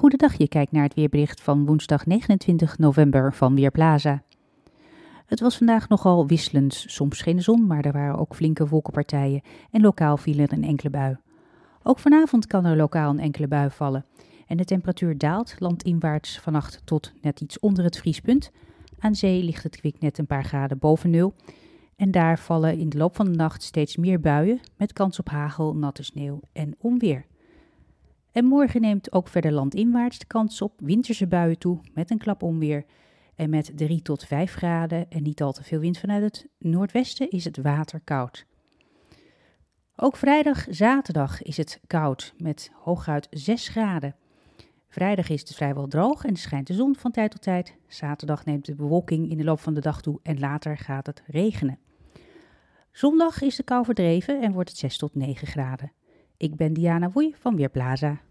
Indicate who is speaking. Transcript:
Speaker 1: Goedendag, je kijkt naar het weerbericht van woensdag 29 november van Weerplaza. Het was vandaag nogal wisselend. Soms geen zon, maar er waren ook flinke wolkenpartijen en lokaal viel er een enkele bui. Ook vanavond kan er lokaal een enkele bui vallen. En de temperatuur daalt landinwaarts vannacht tot net iets onder het vriespunt. Aan zee ligt het kwik net een paar graden boven nul. En daar vallen in de loop van de nacht steeds meer buien met kans op hagel, natte sneeuw en onweer. En morgen neemt ook verder landinwaarts de kans op winterse buien toe met een klap onweer. En met 3 tot 5 graden en niet al te veel wind vanuit het noordwesten is het water koud. Ook vrijdag, zaterdag is het koud met hooguit 6 graden. Vrijdag is het vrijwel droog en schijnt de zon van tijd tot tijd. Zaterdag neemt de bewolking in de loop van de dag toe en later gaat het regenen. Zondag is de kou verdreven en wordt het 6 tot 9 graden. Ik ben Diana Woei van Weerplaza.